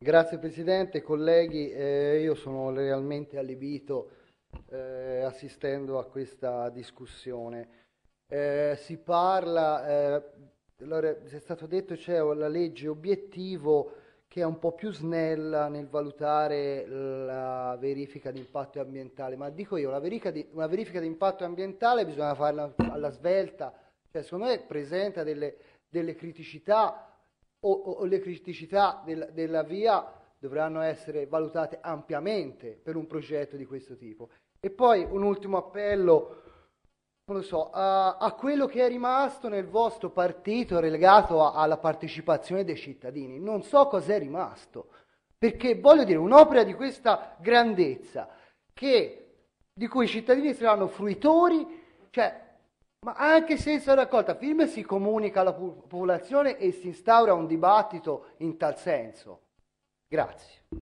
Grazie Presidente, colleghi, eh, io sono realmente allibito eh, assistendo a questa discussione. Eh, si parla, eh, allora, è stato detto c'è cioè, la legge obiettivo che è un po' più snella nel valutare la verifica di impatto ambientale, ma dico io, verifica di, una verifica di impatto ambientale bisogna farla alla svelta, cioè secondo me presenta delle, delle criticità o, o le criticità del, della via dovranno essere valutate ampiamente per un progetto di questo tipo. E poi un ultimo appello, non lo so, a, a quello che è rimasto nel vostro partito relegato a, alla partecipazione dei cittadini. Non so cos'è rimasto, perché voglio dire, un'opera di questa grandezza, che, di cui i cittadini saranno fruitori, cioè ma anche senza raccolta firme si comunica alla popolazione e si instaura un dibattito in tal senso. Grazie.